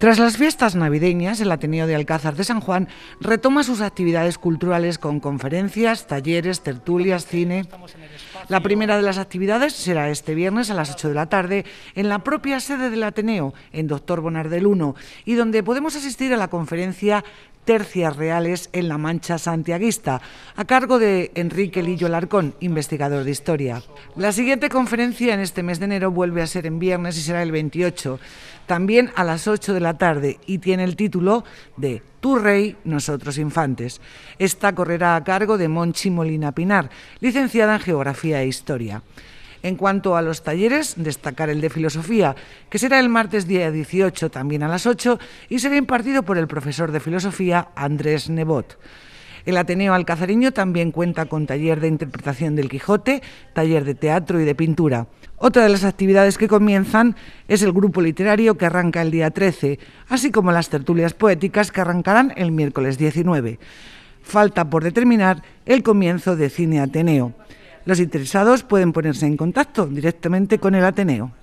Tras las fiestas navideñas, el Ateneo de Alcázar de San Juan retoma sus actividades culturales con conferencias, talleres, tertulias, cine. La primera de las actividades será este viernes a las 8 de la tarde en la propia sede del Ateneo, en Doctor Bonardel 1, y donde podemos asistir a la conferencia Tercias Reales en la Mancha Santiaguista, a cargo de Enrique Lillo Larcón, investigador de historia. La siguiente conferencia en este mes de enero vuelve a ser en viernes y será el 28, también a las 8 de la tarde, y tiene el título de tu Rey, Nosotros Infantes. Esta correrá a cargo de Monchi Molina Pinar, licenciada en Geografía e Historia. En cuanto a los talleres, destacar el de filosofía, que será el martes día 18 también a las 8 y será impartido por el profesor de filosofía Andrés Nebot. El Ateneo Alcazariño también cuenta con taller de interpretación del Quijote, taller de teatro y de pintura. Otra de las actividades que comienzan es el grupo literario que arranca el día 13, así como las tertulias poéticas que arrancarán el miércoles 19. Falta por determinar el comienzo de Cine Ateneo. Los interesados pueden ponerse en contacto directamente con el Ateneo.